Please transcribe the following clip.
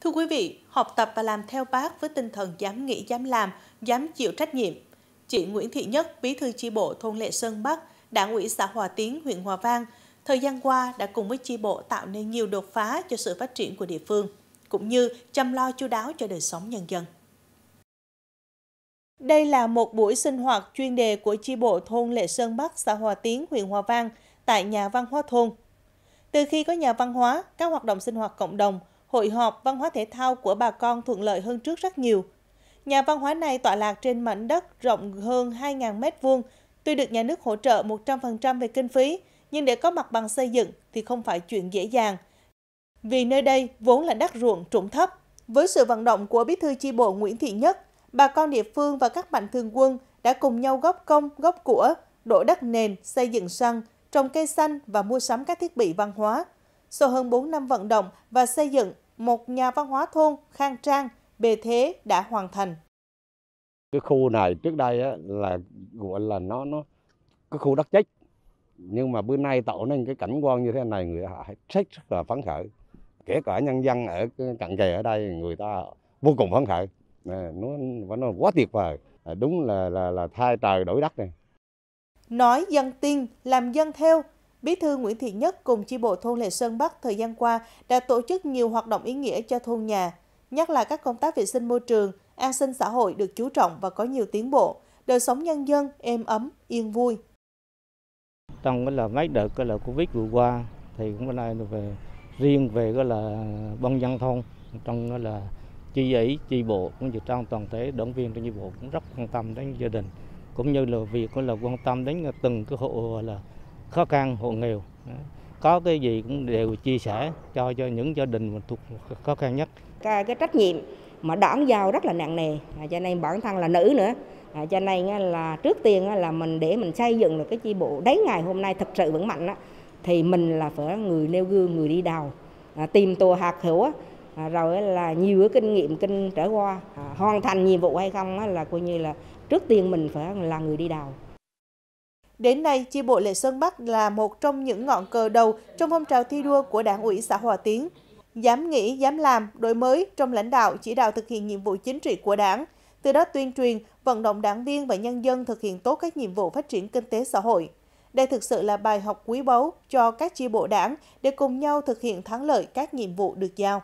Thưa quý vị, học tập và làm theo bác với tinh thần dám nghĩ, dám làm, dám chịu trách nhiệm. Chị Nguyễn Thị Nhất, bí thư chi bộ thôn Lệ Sơn Bắc, đảng ủy xã Hòa Tiến, huyện Hòa Vang, thời gian qua đã cùng với chi bộ tạo nên nhiều đột phá cho sự phát triển của địa phương, cũng như chăm lo chu đáo cho đời sống nhân dân. Đây là một buổi sinh hoạt chuyên đề của chi bộ thôn Lệ Sơn Bắc, xã Hòa Tiến, huyện Hòa Vang tại nhà văn hóa thôn. Từ khi có nhà văn hóa, các hoạt động sinh hoạt cộng đồng, hội họp văn hóa thể thao của bà con thuận lợi hơn trước rất nhiều. Nhà văn hóa này tọa lạc trên mảnh đất rộng hơn 2.000 m2, tuy được nhà nước hỗ trợ 100% về kinh phí, nhưng để có mặt bằng xây dựng thì không phải chuyện dễ dàng. Vì nơi đây vốn là đất ruộng trũng thấp. Với sự vận động của bí thư chi bộ Nguyễn Thị Nhất, bà con địa phương và các mạnh thường quân đã cùng nhau góp công, góp của, đổ đất nền, xây dựng sân, trồng cây xanh và mua sắm các thiết bị văn hóa sau hơn 4 năm vận động và xây dựng một nhà văn hóa thôn khang trang, bề thế đã hoàn thành. Cái khu này trước đây á, là gọi là nó nó cái khu đất chết nhưng mà bữa nay tạo nên cái cảnh quan như thế này người ta rất rất là phấn khởi kể cả nhân dân ở cận kề ở đây người ta vô cùng phấn khởi nó nó quá tuyệt vời đúng là là là thay trời đổi đất này nói dân tin làm dân theo Bí thư Nguyễn Thị Nhất cùng chi bộ thôn Lệ Sơn Bắc thời gian qua đã tổ chức nhiều hoạt động ý nghĩa cho thôn nhà. Nhất là các công tác vệ sinh môi trường, an sinh xã hội được chú trọng và có nhiều tiến bộ, đời sống nhân dân êm ấm, yên vui. Trong cái là mấy đợt cái là Covid vừa qua thì cũng là về riêng về cái là ban dân thôn trong cái là chi ủy chi bộ cũng như trong toàn thể đảng viên trong chi bộ cũng rất quan tâm đến gia đình cũng như là việc cũng là quan tâm đến từng cái hộ là khó khăn hộ nghèo có cái gì cũng đều chia sẻ cho cho những gia đình mà thuộc khó khăn nhất cái, cái trách nhiệm mà đảng giàu rất là nặng nề à, cho nên bản thân là nữ nữa à, cho nên là trước tiên là mình để mình xây dựng được cái chi bộ đấy ngày hôm nay thật sự vững mạnh đó, thì mình là phải người nêu gương người đi đầu à, tìm tù hạt hữu à, rồi là nhiều cái kinh nghiệm kinh trở qua à, hoàn thành nhiệm vụ hay không là coi như là trước tiên mình phải là người đi đầu Đến nay, chi bộ Lệ Sơn Bắc là một trong những ngọn cờ đầu trong phong trào thi đua của Đảng ủy xã Hòa Tiến. Dám nghĩ, dám làm, đổi mới trong lãnh đạo chỉ đạo thực hiện nhiệm vụ chính trị của Đảng, từ đó tuyên truyền, vận động đảng viên và nhân dân thực hiện tốt các nhiệm vụ phát triển kinh tế xã hội. Đây thực sự là bài học quý báu cho các chi bộ đảng để cùng nhau thực hiện thắng lợi các nhiệm vụ được giao.